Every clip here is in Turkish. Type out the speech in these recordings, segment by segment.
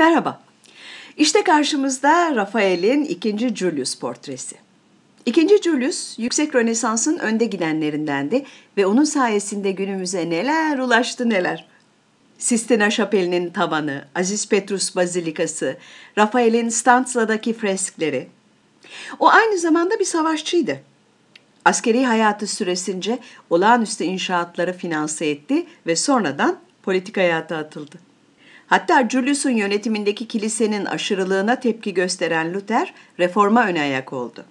Merhaba. İşte karşımızda Rafael'in ikinci Julius portresi. İkinci Julius, Yüksek Rönesans'ın önde gidenlerindendi ve onun sayesinde günümüze neler ulaştı neler. Sistina Şapeli'nin tavanı, Aziz Petrus Bazilikası, Rafael'in Stanza'daki freskleri. O aynı zamanda bir savaşçıydı. Askeri hayatı süresince olağanüstü inşaatları finanse etti ve sonradan politik hayata atıldı. Hatta Julius'un yönetimindeki kilisenin aşırılığına tepki gösteren Luther reforma öne ayak oldu.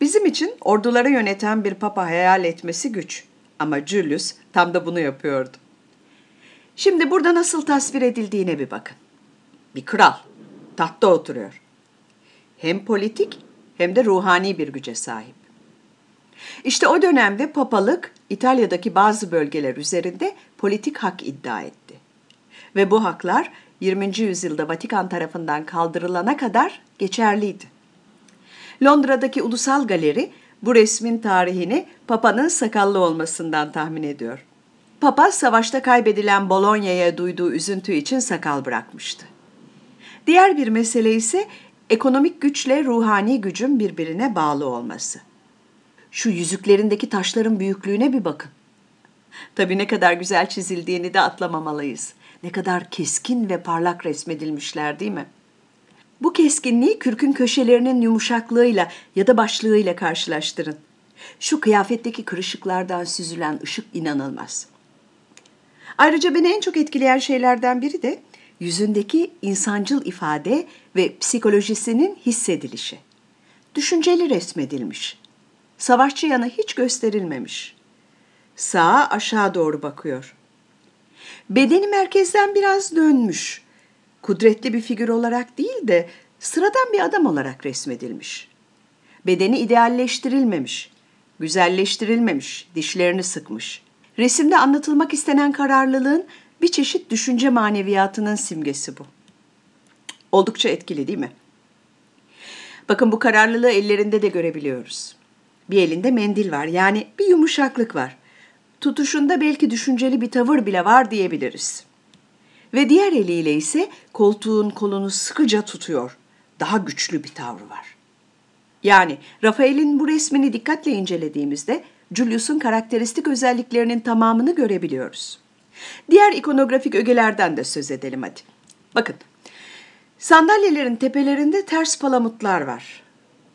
Bizim için orduları yöneten bir papa hayal etmesi güç ama Julius tam da bunu yapıyordu. Şimdi burada nasıl tasvir edildiğine bir bakın. Bir kral tahtta oturuyor. Hem politik hem de ruhani bir güce sahip. İşte o dönemde papalık İtalya'daki bazı bölgeler üzerinde politik hak iddia etti ve bu haklar 20. yüzyılda Vatikan tarafından kaldırılana kadar geçerliydi. Londra'daki Ulusal Galeri bu resmin tarihini Papa'nın sakallı olmasından tahmin ediyor. Papa savaşta kaybedilen Bolonya'ya duyduğu üzüntü için sakal bırakmıştı. Diğer bir mesele ise ekonomik güçle ruhani gücün birbirine bağlı olması. Şu yüzüklerindeki taşların büyüklüğüne bir bakın. Tabii ne kadar güzel çizildiğini de atlamamalıyız. Ne kadar keskin ve parlak resmedilmişler değil mi? Bu keskinliği kürkün köşelerinin yumuşaklığıyla ya da başlığıyla karşılaştırın. Şu kıyafetteki kırışıklardan süzülen ışık inanılmaz. Ayrıca beni en çok etkileyen şeylerden biri de yüzündeki insancıl ifade ve psikolojisinin hissedilişi. Düşünceli resmedilmiş. Savaşçı yanı hiç gösterilmemiş. Sağa aşağı doğru bakıyor. Bedeni merkezden biraz dönmüş. Kudretli bir figür olarak değil de sıradan bir adam olarak resmedilmiş. Bedeni idealleştirilmemiş, güzelleştirilmemiş, dişlerini sıkmış. Resimde anlatılmak istenen kararlılığın bir çeşit düşünce maneviyatının simgesi bu. Oldukça etkili değil mi? Bakın bu kararlılığı ellerinde de görebiliyoruz. Bir elinde mendil var yani bir yumuşaklık var tutuşunda belki düşünceli bir tavır bile var diyebiliriz. Ve diğer eliyle ise koltuğun kolunu sıkıca tutuyor. Daha güçlü bir tavrı var. Yani Rafael'in bu resmini dikkatle incelediğimizde Julius'un karakteristik özelliklerinin tamamını görebiliyoruz. Diğer ikonografik ögelerden de söz edelim hadi. Bakın, sandalyelerin tepelerinde ters palamutlar var.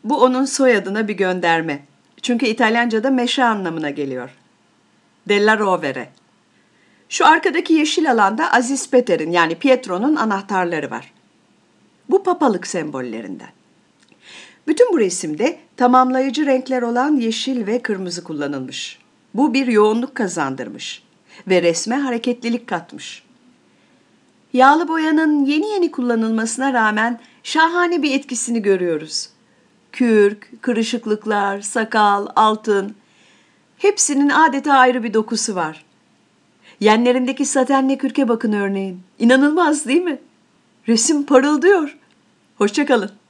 Bu onun soyadına bir gönderme. Çünkü İtalyanca'da meşe anlamına geliyor della Rovere. Şu arkadaki yeşil alanda Aziz Peter'in yani Pietro'nun anahtarları var. Bu papalık sembollerinden. Bütün bu resimde tamamlayıcı renkler olan yeşil ve kırmızı kullanılmış. Bu bir yoğunluk kazandırmış ve resme hareketlilik katmış. Yağlı boyanın yeni yeni kullanılmasına rağmen şahane bir etkisini görüyoruz. Kürk, kırışıklıklar, sakal, altın, Hepsinin adeta ayrı bir dokusu var. Yenlerindeki satenle kürke bakın örneğin. İnanılmaz değil mi? Resim parıldıyor. Hoşçakalın.